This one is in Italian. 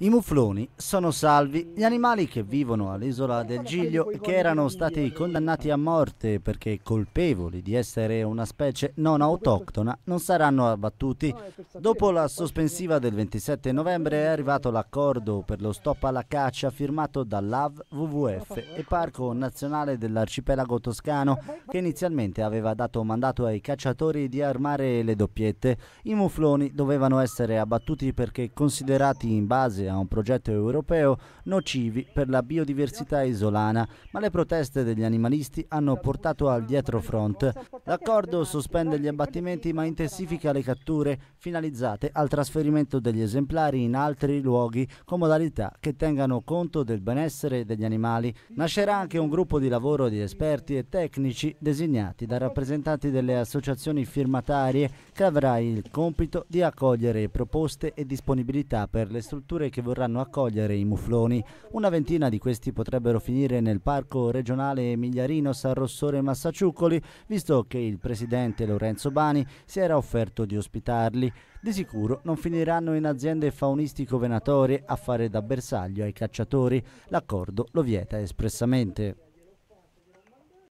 I mufloni sono salvi, gli animali che vivono all'isola del Giglio e che erano stati condannati a morte perché colpevoli di essere una specie non autoctona non saranno abbattuti. Dopo la sospensiva del 27 novembre è arrivato l'accordo per lo stop alla caccia firmato dall'AV, WWF e Parco Nazionale dell'Arcipelago Toscano eh, che inizialmente aveva dato mandato ai cacciatori di armare le doppiette. I mufloni dovevano essere abbattuti perché considerati in base a un progetto europeo nocivi per la biodiversità isolana, ma le proteste degli animalisti hanno portato al dietro front L'accordo sospende gli abbattimenti ma intensifica le catture finalizzate al trasferimento degli esemplari in altri luoghi con modalità che tengano conto del benessere degli animali. Nascerà anche un gruppo di lavoro di esperti e tecnici designati da rappresentanti delle associazioni firmatarie che avrà il compito di accogliere proposte e disponibilità per le strutture che vorranno accogliere i mufloni. Una ventina di questi potrebbero finire nel Parco regionale Emiliarino San Rossore Massaciuccoli, visto che che il presidente Lorenzo Bani si era offerto di ospitarli. Di sicuro non finiranno in aziende faunistico-venatorie a fare da bersaglio ai cacciatori. L'accordo lo vieta espressamente.